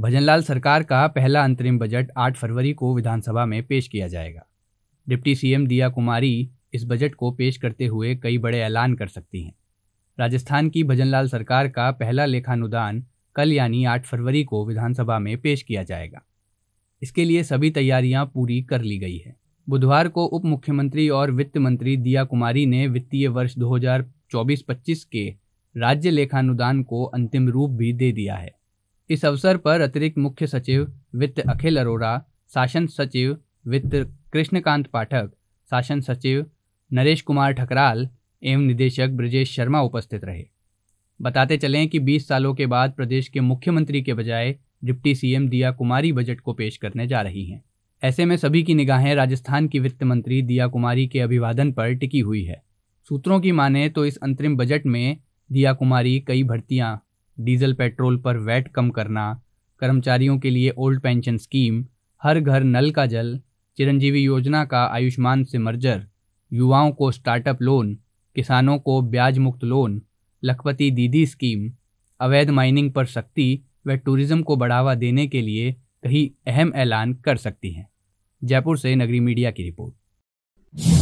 भजनलाल सरकार का पहला अंतरिम बजट 8 फरवरी को विधानसभा में पेश किया जाएगा डिप्टी सीएम दिया कुमारी इस बजट को पेश करते हुए कई बड़े ऐलान कर सकती हैं राजस्थान की भजनलाल सरकार का पहला लेखानुदान कल यानी 8 फरवरी को विधानसभा में पेश किया जाएगा इसके लिए सभी तैयारियां पूरी कर ली गई है बुधवार को उप मुख्यमंत्री और वित्त मंत्री दिया कुमारी ने वित्तीय वर्ष 2024-25 के राज्य लेखानुदान को अंतिम रूप भी दे दिया है इस अवसर पर अतिरिक्त मुख्य सचिव वित्त अखिल अरोड़ा शासन सचिव वित्त कृष्णकांत पाठक शासन सचिव नरेश कुमार ठकराल एवं निदेशक ब्रजेश शर्मा उपस्थित रहे बताते चलें कि 20 सालों के बाद प्रदेश के मुख्यमंत्री के बजाय डिप्टी सीएम दिया कुमारी बजट को पेश करने जा रही हैं ऐसे में सभी की निगाहें राजस्थान की वित्त मंत्री दिया कुमारी के अभिवादन पर टिकी हुई है सूत्रों की माने तो इस अंतरिम बजट में दिया कुमारी कई भर्तियां डीजल पेट्रोल पर वैट कम करना कर्मचारियों के लिए ओल्ड पेंशन स्कीम हर घर नल का जल चिरंजीवी योजना का आयुष्मान से मर्जर युवाओं को स्टार्टअप लोन किसानों को ब्याज मुक्त लोन लखपति दीदी स्कीम अवैध माइनिंग पर सख्ती व टूरिज्म को बढ़ावा देने के लिए कई अहम ऐलान कर सकती हैं जयपुर से नगरी मीडिया की रिपोर्ट